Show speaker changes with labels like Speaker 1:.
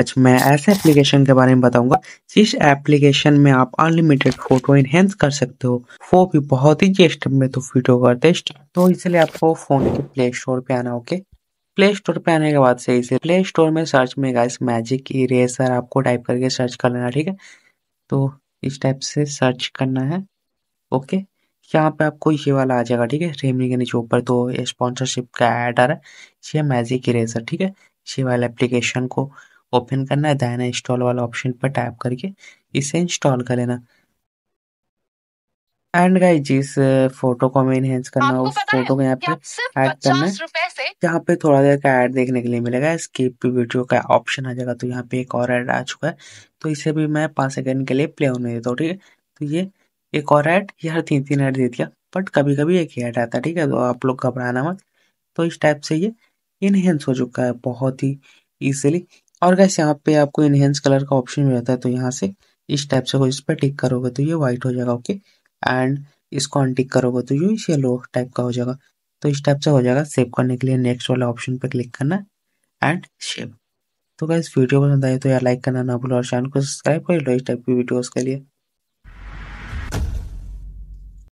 Speaker 1: आज मैं ऐसे एप्लीकेशन के बारे में बताऊंगा जिस एप्लीकेशन में आप अनलिमिटेड फोटो इनहेंस कर सकते हो वो भी बहुत ही जेस्ट में तो फिट होगा टेस्ट तो इसलिए आपको फोन के प्ले स्टोर पे आना ओके प्ले स्टोर पे आने के बाद से इसे प्ले स्टोर में सर्च में गाइस मैजिक इरेजर आपको टाइप करके सर्च कर लेना ठीक है तो इस टाइप से सर्च करना है ओके यहाँ पे आपको ये वाला आ जाएगा ठीक है रेमी के नीचे ऊपर तो स्पॉन्सरशिप का एड आ रहा है ये मैजिक इरेजर ठीक है ये वाला एप्लीकेशन को ओपन करना है दायना इंस्टॉल वाला ऑप्शन पर टाइप करके इसे इंस्टॉल कर लेना एंड गाइस जिस फोटो को हमें इनहेंस करना उस फोटो को यहाँ पे ऐड करना है यहाँ पे थोड़ा देर का ऐड देखने के लिए मिलेगा स्किप वीडियो का ऑप्शन आ जाएगा तो यहाँ पे एक और ऐड आ चुका है तो इसे भी मैं पाँच सेकंड के लिए प्ले होने देता हूँ ठीक है तो ये एक और ऐड ये हर तीन तीन ऐड दे दिया बट कभी कभी एक ही ऐड आता है ठीक है तो आप लोग घबराना मत तो इस टाइप से ये इनहेंस हो चुका है बहुत ही ईजिली और गैस यहाँ पे आपको इनहेंस कलर का ऑप्शन मिल जाता है तो यहाँ से इस टाइप से इस पर टिक करोगे तो ये व्हाइट हो जाएगा ओके एंड इसको अनटिक करोगे तो ये येलो टाइप का हो जाएगा तो इस टाइप से हो जाएगा सेव करने के लिए नेक्स्ट वाला ऑप्शन पर क्लिक करना एंड सेव तो गैस वीडियो पसंद आए तो यार लाइक करना ना भूलो और चैनल को सब्सक्राइब कर लो इस टाइप की वीडियोस के लिए